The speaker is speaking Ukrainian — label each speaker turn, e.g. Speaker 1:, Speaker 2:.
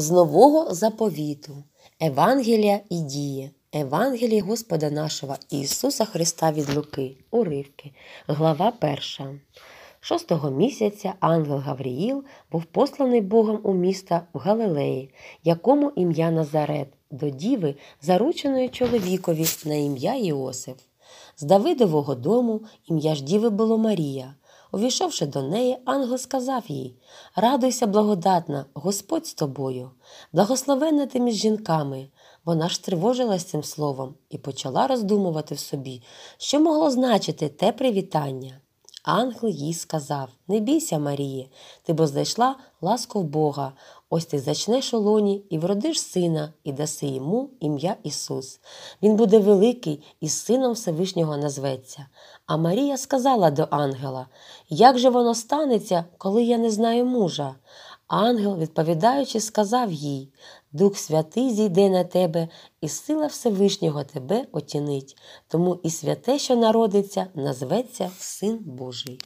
Speaker 1: з нового заповіту, Евангелія і дії, Евангелії Господа нашого Ісуса Христа від Луки, уривки, глава 1. Шостого місяця ангел Гавріїл був посланий Богом у міста в Галилеї, якому ім'я Назарет, до діви, зарученої чоловікові на ім'я Іосиф. З Давидового дому ім'я ж діви було Марія. Увійшовши до неї, ангел сказав їй Радуйся, благодатна, Господь з тобою, благословена ти між жінками. Вона ж тривожилась цим словом і почала роздумувати в собі, що могло значити те привітання. Ангел їй сказав Не бійся, Маріє, ти бо знайшла ласку в Бога. Ось ти зачнеш у лоні і вродиш сина, і даси йому ім'я Ісус. Він буде великий, і сином Всевишнього назветься. А Марія сказала до ангела Як же воно станеться, коли я не знаю мужа? Ангел, відповідаючи, сказав їй Дух Святий зійде на тебе, і сила Всевишнього тебе отінить, тому і святе, що народиться, назветься Син Божий.